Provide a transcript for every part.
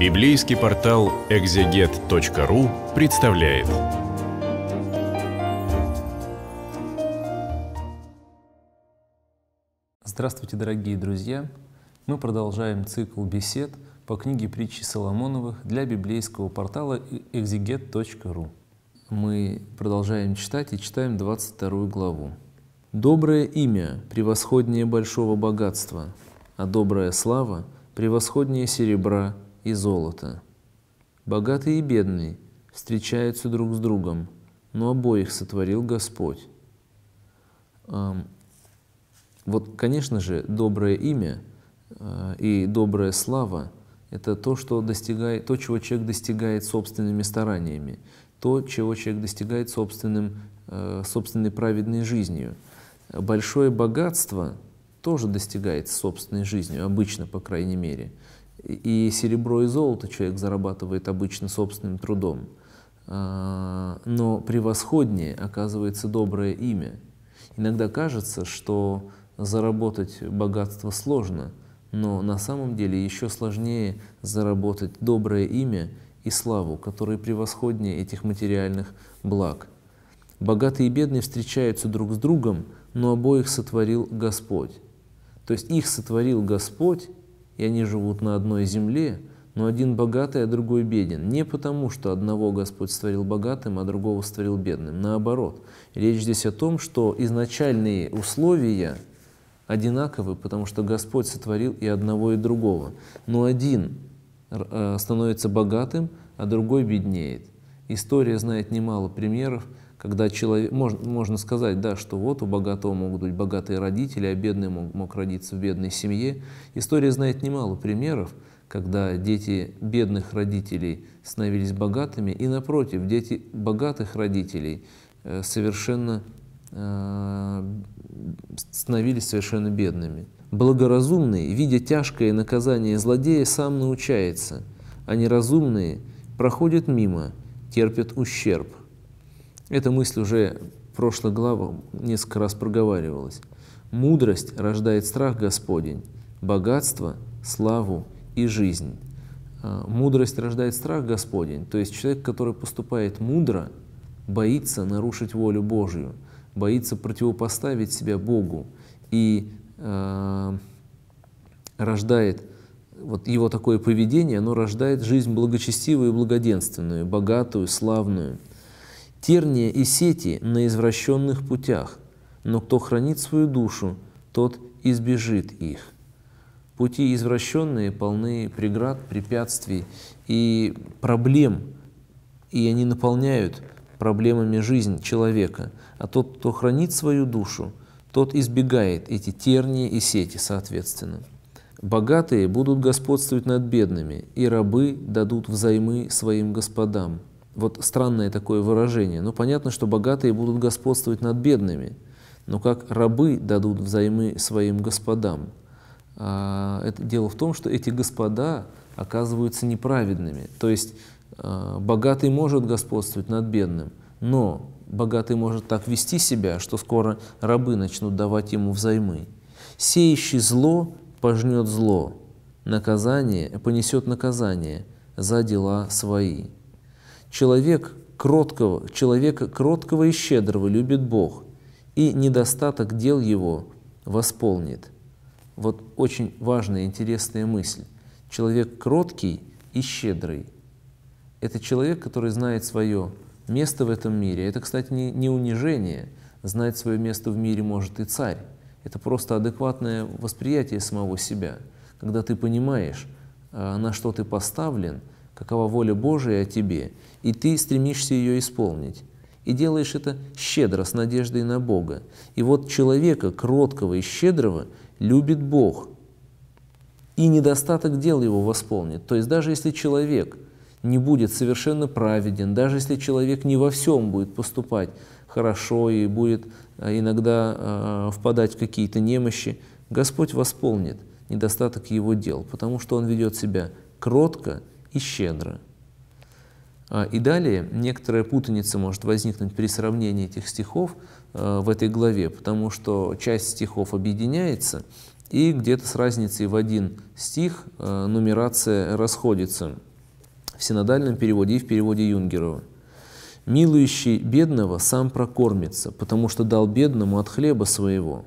Библейский портал экзегет.ру представляет. Здравствуйте, дорогие друзья! Мы продолжаем цикл бесед по книге притчи Соломоновых для библейского портала экзегет.ру. Мы продолжаем читать и читаем 22 главу. «Доброе имя превосходнее большого богатства, а добрая слава превосходнее серебра и золото. Богатые и бедные встречаются друг с другом, но обоих сотворил Господь. Вот, конечно же, доброе имя а, и добрая слава – это то, что достигает, то, чего человек достигает собственными стараниями, то, чего человек достигает собственным, а, собственной праведной жизнью. Большое богатство тоже достигается собственной жизнью, обычно, по крайней мере – и серебро и золото человек зарабатывает обычно собственным трудом. А, но превосходнее оказывается доброе имя. Иногда кажется, что заработать богатство сложно, но на самом деле еще сложнее заработать доброе имя и славу, которые превосходнее этих материальных благ. Богатые и бедные встречаются друг с другом, но обоих сотворил Господь. То есть их сотворил Господь, и они живут на одной земле, но один богатый, а другой беден. Не потому, что одного Господь створил богатым, а другого створил бедным. Наоборот, речь здесь о том, что изначальные условия одинаковы, потому что Господь сотворил и одного, и другого. Но один э, становится богатым, а другой беднеет. История знает немало примеров, когда человек, можно, можно сказать, да, что вот у богатого могут быть богатые родители, а бедный мог, мог родиться в бедной семье. История знает немало примеров, когда дети бедных родителей становились богатыми, и напротив, дети богатых родителей э, совершенно э, становились совершенно бедными. Благоразумный, видя тяжкое наказание злодея, сам научается, а неразумные проходят мимо, терпят ущерб. Эта мысль уже в прошлой главе несколько раз проговаривалась. Мудрость рождает страх Господень, богатство, славу и жизнь. А, Мудрость рождает страх Господень, то есть человек, который поступает мудро, боится нарушить волю Божью, боится противопоставить себя Богу и э, рождает вот его такое поведение, оно рождает жизнь благочестивую и благоденственную, богатую, славную терния и сети на извращенных путях, но кто хранит свою душу, тот избежит их. Пути извращенные полны преград, препятствий и проблем, и они наполняют проблемами жизнь человека. А тот, кто хранит свою душу, тот избегает эти тернии и сети, соответственно. Богатые будут господствовать над бедными, и рабы дадут взаймы своим господам – вот странное такое выражение. Ну, понятно, что богатые будут господствовать над бедными, но как рабы дадут взаймы своим господам. А, это, дело в том, что эти господа оказываются неправедными. То есть а, богатый может господствовать над бедным, но богатый может так вести себя, что скоро рабы начнут давать ему взаймы. Сеющий зло пожнет зло, наказание понесет наказание за дела свои. Человек кроткого, человека кроткого и щедрого любит Бог, и недостаток дел его восполнит. Вот очень важная, интересная мысль. Человек кроткий и щедрый – это человек, который знает свое место в этом мире. Это, кстати, не, не унижение. Знать свое место в мире может и царь. Это просто адекватное восприятие самого себя, когда ты понимаешь, а, на что ты поставлен – какова воля Божия о тебе, и ты стремишься ее исполнить. И делаешь это щедро, с надеждой на Бога. И вот человека, кроткого и щедрого, любит Бог. И недостаток дел его восполнит. То есть даже если человек не будет совершенно праведен, даже если человек не во всем будет поступать хорошо и будет а, иногда а, впадать в какие-то немощи, Господь восполнит недостаток его дел, потому что он ведет себя кротко и щедро. А, и далее некоторая путаница может возникнуть при сравнении этих стихов э, в этой главе, потому что часть стихов объединяется, и где-то с разницей в один стих э, нумерация расходится в синодальном переводе и в переводе Юнгерова. «Милующий бедного сам прокормится, потому что дал бедному от хлеба своего.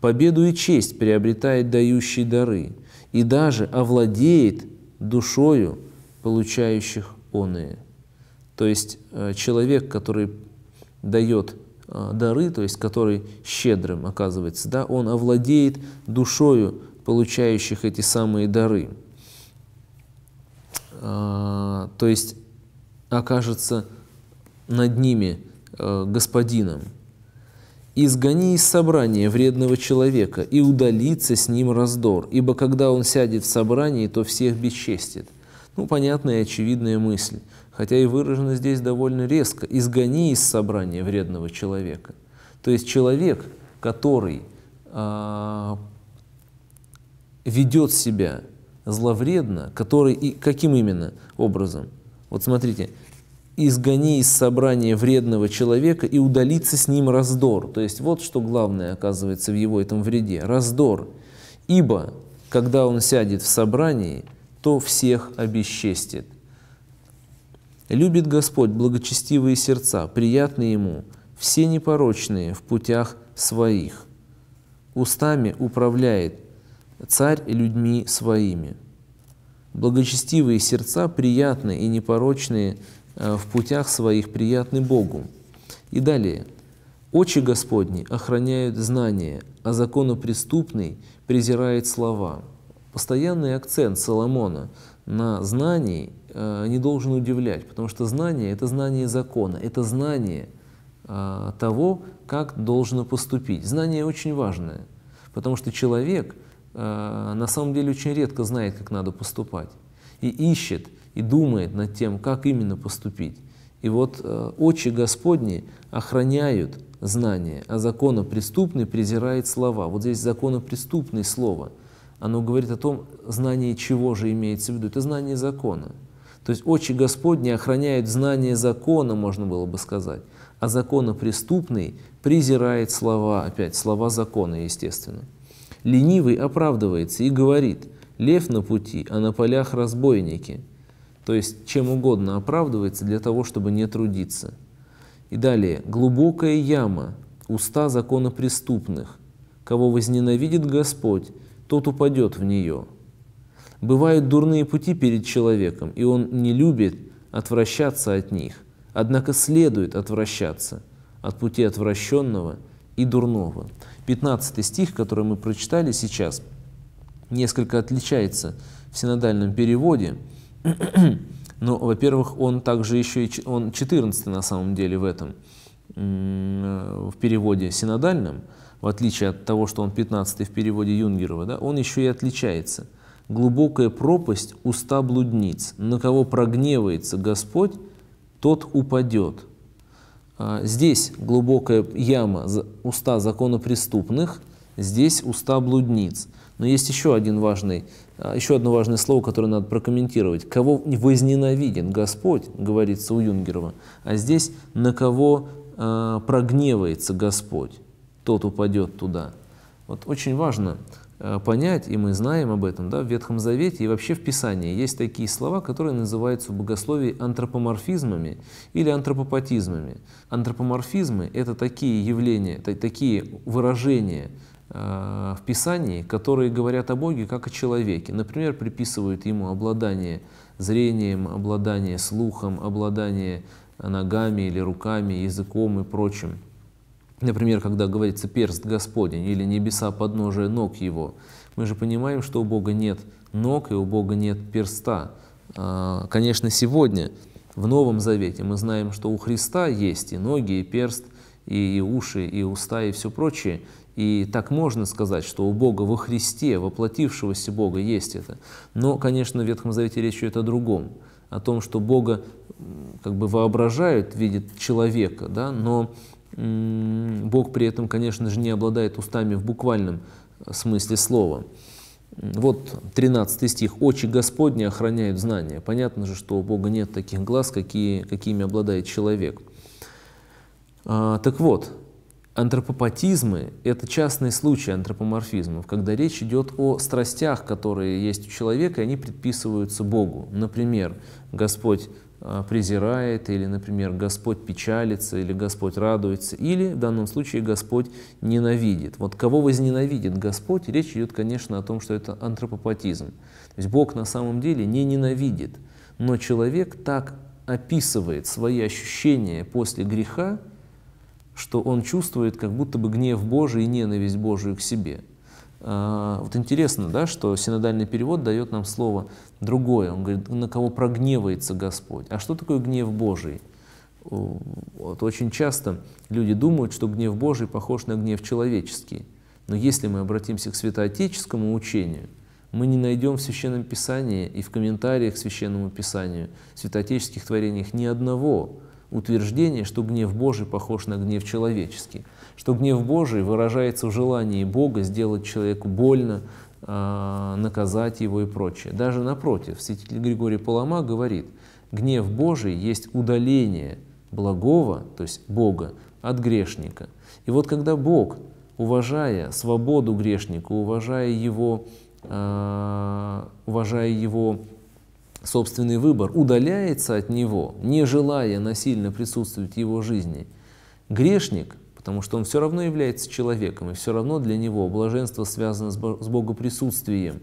Победу и честь приобретает дающий дары, и даже овладеет душою получающих оные. То есть э, человек, который дает э, дары, то есть который щедрым оказывается, да, он овладеет душою получающих эти самые дары. А, то есть окажется над ними э, господином изгони из собрания вредного человека, и удалится с ним раздор, ибо когда он сядет в собрании, то всех бесчестит». Ну, понятная и очевидная мысль, хотя и выражена здесь довольно резко. «Изгони из собрания вредного человека». То есть человек, который э, ведет себя зловредно, который и каким именно образом? Вот смотрите, изгони из собрания вредного человека и удалится с ним раздор. То есть вот что главное оказывается в его этом вреде – раздор. Ибо, когда он сядет в собрании, то всех обесчестит. Любит Господь благочестивые сердца, приятны Ему, все непорочные в путях своих. Устами управляет царь людьми своими. Благочестивые сердца, приятные и непорочные Э, в путях своих приятны Богу. И далее. Очи Господни охраняют знания, а законопреступный презирает слова. Постоянный акцент Соломона на знании э, не должен удивлять, потому что знание – это знание закона, это знание э, того, как должно поступить. Знание очень важное, потому что человек на самом деле очень редко знает, как надо поступать, и ищет – и думает над тем, как именно поступить. И вот э, очи Господни охраняют знание, а законопреступный презирает слова. Вот здесь законопреступный слово, оно говорит о том, знание чего же имеется в виду. Это знание закона. То есть очи Господни охраняют знание закона, можно было бы сказать, а законопреступный презирает слова, опять слова закона, естественно. Ленивый оправдывается и говорит, лев на пути, а на полях разбойники – то есть чем угодно оправдывается для того, чтобы не трудиться. И далее. Глубокая яма, уста закона преступных. Кого возненавидит Господь, тот упадет в нее. Бывают дурные пути перед человеком, и он не любит отвращаться от них, однако следует отвращаться от пути отвращенного и дурного. 15 стих, который мы прочитали сейчас, несколько отличается в синодальном переводе – но, ну, во-первых, он также еще и он 14 на самом деле в этом, в переводе синодальном, в отличие от того, что он 15 в переводе Юнгерова, да, он еще и отличается. Глубокая пропасть уста блудниц, на кого прогневается Господь, тот упадет. А, здесь глубокая яма уста законопреступных, здесь уста блудниц – но есть еще, один важный, а, еще одно важное слово, которое надо прокомментировать. Кого возненавиден Господь, говорится у Юнгерова, а здесь на кого э, прогневается Господь, тот упадет туда. Вот очень важно э, понять, и мы знаем об этом да, в Ветхом Завете и вообще в Писании, есть такие слова, которые называются в богословии антропоморфизмами или антропопатизмами. Антропоморфизмы – это такие явления, такие выражения – Э, в Писании, которые говорят о Боге как о человеке. Например, приписывают ему обладание зрением, обладание слухом, обладание ногами или руками, языком и прочим. Например, когда говорится «перст Господень» или «небеса подножия ног его», мы же понимаем, что у Бога нет ног и у Бога нет перста. А, конечно, сегодня в Новом Завете мы знаем, что у Христа есть и ноги, и перст, и уши, и уста, и все прочее – и так можно сказать, что у Бога во Христе, воплотившегося Бога, есть это. Но, конечно, в Ветхом Завете речь идет о другом, о том, что Бога как бы воображают, видит человека, да, но Бог при этом, конечно же, не обладает устами в буквальном э, смысле слова. Вот 13 стих. «Очи Господни охраняют знания». Понятно же, что у Бога нет таких глаз, какие, какими обладает человек. А, так вот, Антропопатизмы – это частные случаи антропоморфизмов, когда речь идет о страстях, которые есть у человека, и они предписываются Богу. Например, Господь а, презирает, или, например, Господь печалится, или Господь радуется, или, в данном случае, Господь ненавидит. Вот кого возненавидит Господь, речь идет, конечно, о том, что это антропопатизм. То есть Бог на самом деле не ненавидит, но человек так описывает свои ощущения после греха, что он чувствует как будто бы гнев Божий и ненависть Божию к себе. А, вот интересно, да, что синодальный перевод дает нам слово другое. Он говорит, на кого прогневается Господь. А что такое гнев Божий? Вот очень часто люди думают, что гнев Божий похож на гнев человеческий. Но если мы обратимся к святоотеческому учению, мы не найдем в Священном Писании и в комментариях к Священному Писанию, в святоотеческих творениях ни одного утверждение, что гнев Божий похож на гнев человеческий, что гнев Божий выражается в желании Бога сделать человеку больно, а, наказать его и прочее. Даже напротив, святитель Григорий Палама говорит, гнев Божий есть удаление благого, то есть Бога, от грешника. И вот когда Бог, уважая свободу грешника, уважая его, а, уважая его собственный выбор, удаляется от него, не желая насильно присутствовать в его жизни, грешник, потому что он все равно является человеком, и все равно для него блаженство связано с богоприсутствием,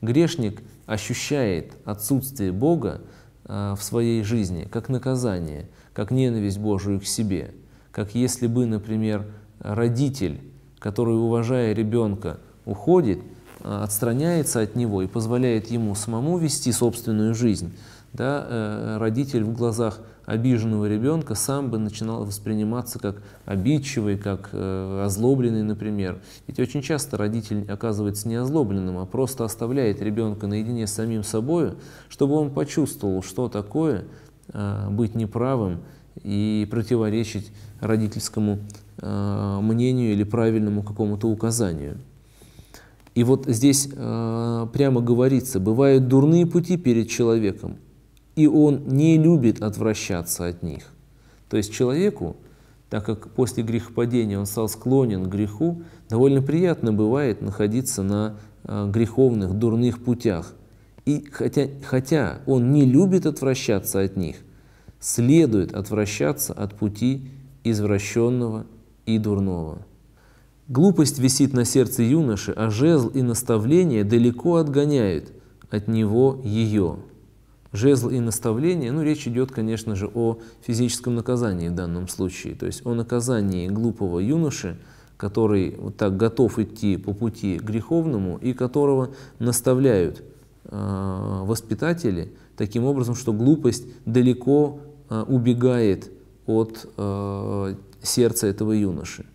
грешник ощущает отсутствие Бога а, в своей жизни как наказание, как ненависть Божию к себе, как если бы, например, родитель, который, уважая ребенка, уходит – отстраняется от него и позволяет ему самому вести собственную жизнь, да, э, родитель в глазах обиженного ребенка сам бы начинал восприниматься как обидчивый, как э, озлобленный, например. Ведь очень часто родитель оказывается не озлобленным, а просто оставляет ребенка наедине с самим собой, чтобы он почувствовал, что такое э, быть неправым и противоречить родительскому мнению или правильному какому-то указанию. И вот здесь э, прямо говорится, бывают дурные пути перед человеком, и он не любит отвращаться от них. То есть человеку, так как после грехопадения он стал склонен к греху, довольно приятно бывает находиться на э, греховных, дурных путях. И хотя, хотя он не любит отвращаться от них, следует отвращаться от пути извращенного и дурного. Глупость висит на сердце юноши, а жезл и наставление далеко отгоняют от него ее. Жезл и наставление, ну, речь идет, конечно же, о физическом наказании в данном случае, то есть о наказании глупого юноши, который вот так готов идти по пути греховному и которого наставляют э, воспитатели таким образом, что глупость далеко э, убегает от э, сердца этого юноши.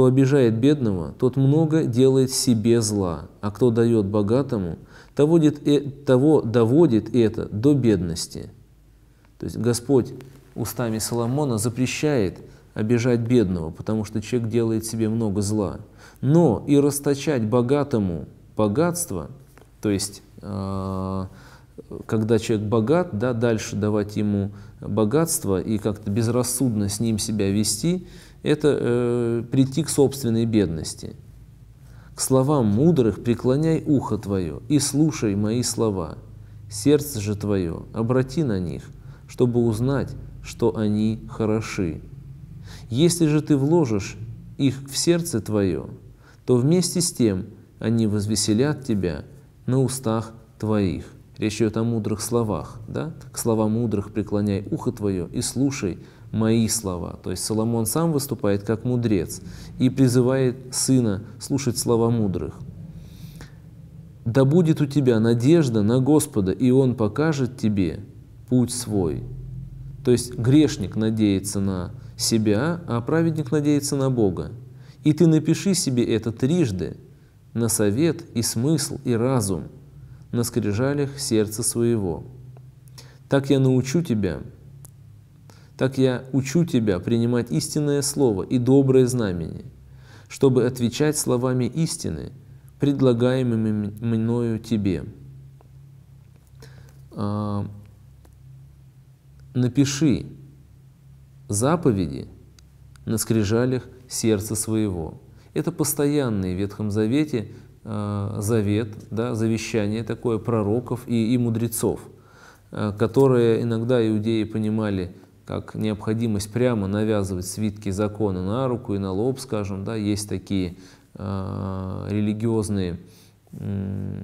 Кто обижает бедного, тот много делает себе зла, а кто дает богатому, того, э, того доводит это до бедности. То есть Господь устами Соломона запрещает обижать бедного, потому что человек делает себе много зла. Но и расточать богатому богатство, то есть а, когда человек богат, да, дальше давать ему богатство и как-то безрассудно с ним себя вести – это э, прийти к собственной бедности. К словам мудрых преклоняй ухо твое и слушай мои слова. Сердце же твое обрати на них, чтобы узнать, что они хороши. Если же ты вложишь их в сердце твое, то вместе с тем они возвеселят тебя на устах твоих. Речь идет о мудрых словах, да? К словам мудрых преклоняй ухо твое и слушай мои слова. То есть Соломон сам выступает как мудрец и призывает сына слушать слова мудрых. «Да будет у тебя надежда на Господа, и Он покажет тебе путь свой». То есть грешник надеется на себя, а праведник надеется на Бога. И ты напиши себе это трижды, на совет и смысл и разум, на скрижалях сердца своего. Так я научу тебя, так я учу тебя принимать истинное слово и доброе знамение, чтобы отвечать словами истины, предлагаемыми мною тебе. А, напиши заповеди на скрижалях сердца своего. Это постоянный в Ветхом Завете а, завет, да, завещание такое пророков и, и мудрецов, а, которые иногда иудеи понимали – как необходимость прямо навязывать свитки закона на руку и на лоб, скажем, да, есть такие э, религиозные э,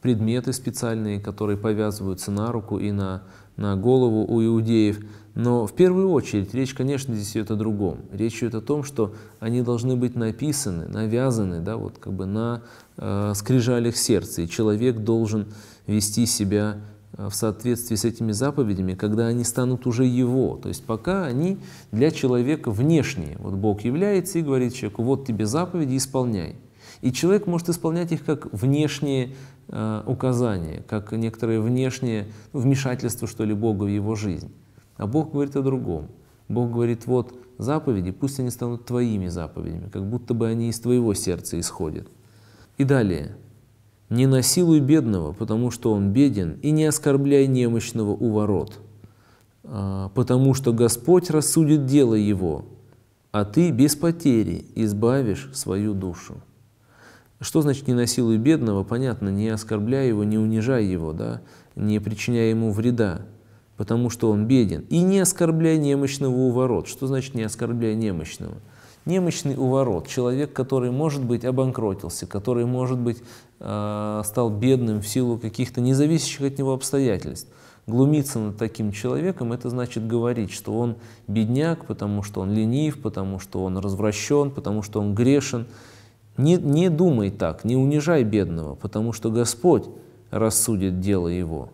предметы специальные, которые повязываются на руку и на, на голову у иудеев. Но в первую очередь речь, конечно, здесь идет о другом. Речь идет о том, что они должны быть написаны, навязаны, да, вот как бы на э, скрижалях сердца, и человек должен вести себя Э, в соответствии с этими заповедями, когда они станут уже Его. То есть пока они для человека внешние. Вот Бог является и говорит человеку, вот тебе заповеди, исполняй. И человек может исполнять их как внешние э, указания, как некоторое внешнее ну, вмешательство, что ли, Бога в его жизнь. А Бог говорит о другом. Бог говорит, вот заповеди, пусть они станут твоими заповедями, как будто бы они из твоего сердца исходят. И далее. Не насилуй бедного, потому что он беден, и не оскорбляй немощного у ворот, а, потому что Господь рассудит дело его, а ты без потери избавишь свою душу. Что значит «не насилуй бедного»? Понятно, не оскорбляй его, не унижай его, да? не причиняй ему вреда, потому что он беден. И не оскорбляй немощного у ворот. Что значит «не оскорбляй немощного»? Немощный у ворот, человек, который, может быть, обанкротился, который, может быть, Э, стал бедным в силу каких-то независящих от него обстоятельств. Глумиться над таким человеком – это значит говорить, что он бедняк, потому что он ленив, потому что он развращен, потому что он грешен. Не, не думай так, не унижай бедного, потому что Господь рассудит дело его.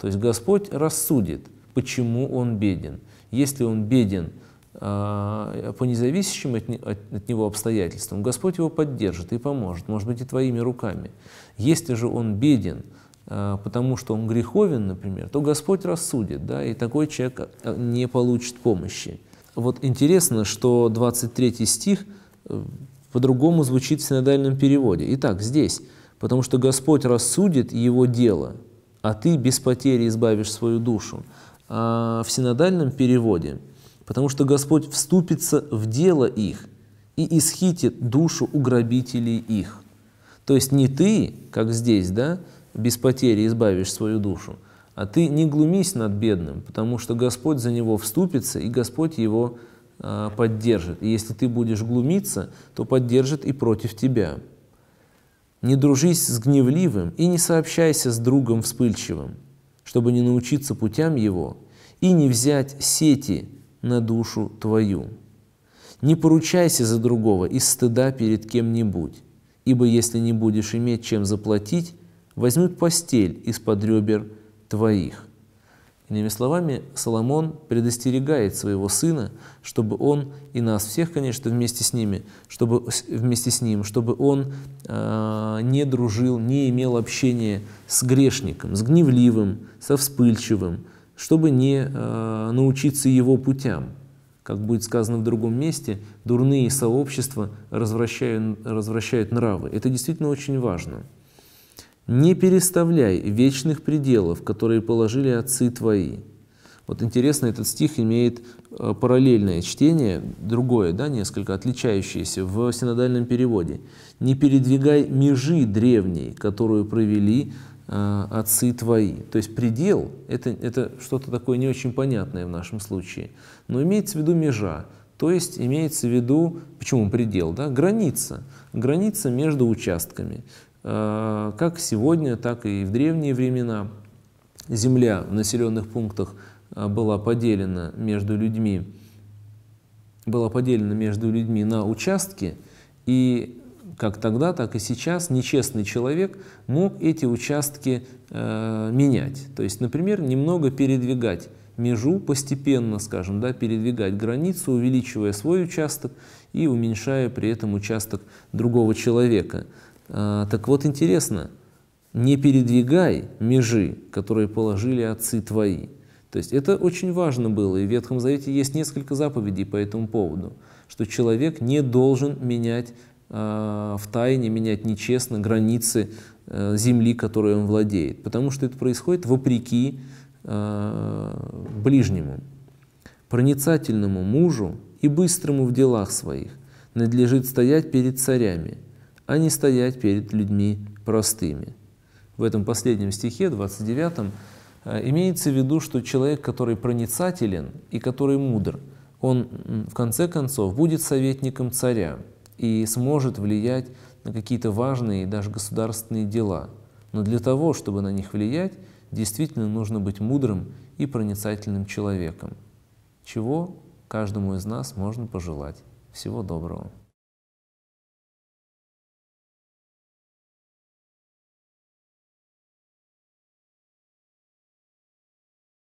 То есть Господь рассудит, почему он беден. Если он беден – а, по независящим от, от него обстоятельствам, Господь его поддержит и поможет, может быть, и твоими руками. Если же он беден, а, потому что он греховен, например, то Господь рассудит, да, и такой человек а, не получит помощи. Вот интересно, что 23 стих э, по-другому звучит в синодальном переводе. Итак, здесь, потому что Господь рассудит его дело, а ты без потери избавишь свою душу. А в синодальном переводе – потому что Господь вступится в дело их и исхитит душу у грабителей их. То есть не ты, как здесь, да, без потери избавишь свою душу, а ты не глумись над бедным, потому что Господь за него вступится, и Господь его э, поддержит. И если ты будешь глумиться, то поддержит и против тебя. Не дружись с гневливым и не сообщайся с другом вспыльчивым, чтобы не научиться путям его и не взять сети – на душу твою. Не поручайся за другого из стыда перед кем-нибудь, ибо если не будешь иметь чем заплатить, возьмут постель из-под ребер твоих». Иными словами, Соломон предостерегает своего сына, чтобы он и нас всех, конечно, вместе с ними, чтобы вместе с ним, чтобы он э, не дружил, не имел общения с грешником, с гневливым, со вспыльчивым, чтобы не э, научиться его путям. Как будет сказано в другом месте, дурные сообщества развращают, развращают нравы. Это действительно очень важно. «Не переставляй вечных пределов, которые положили отцы твои». Вот интересно, этот стих имеет э, параллельное чтение, другое, да, несколько отличающееся в синодальном переводе. «Не передвигай межи древней, которую провели Э, отцы твои. То есть предел это, – это что-то такое не очень понятное в нашем случае. Но имеется в виду межа, то есть имеется в виду, почему предел, да? граница, граница между участками. Э, как сегодня, так и в древние времена земля в населенных пунктах э, была поделена между людьми, была поделена между людьми на участки, и как тогда, так и сейчас, нечестный человек мог эти участки э, менять. То есть, например, немного передвигать межу, постепенно, скажем, да, передвигать границу, увеличивая свой участок и уменьшая при этом участок другого человека. Э, так вот, интересно, не передвигай межи, которые положили отцы твои. То есть это очень важно было, и в Ветхом Завете есть несколько заповедей по этому поводу, что человек не должен менять Э, в тайне менять нечестно границы э, земли, которой он владеет, потому что это происходит вопреки э, ближнему. Проницательному мужу и быстрому в делах своих надлежит стоять перед царями, а не стоять перед людьми простыми. В этом последнем стихе, 29, имеется в виду, что человек, который проницателен и который мудр, он в конце концов будет советником царя, и сможет влиять на какие-то важные и даже государственные дела. Но для того, чтобы на них влиять, действительно нужно быть мудрым и проницательным человеком, чего каждому из нас можно пожелать. Всего доброго!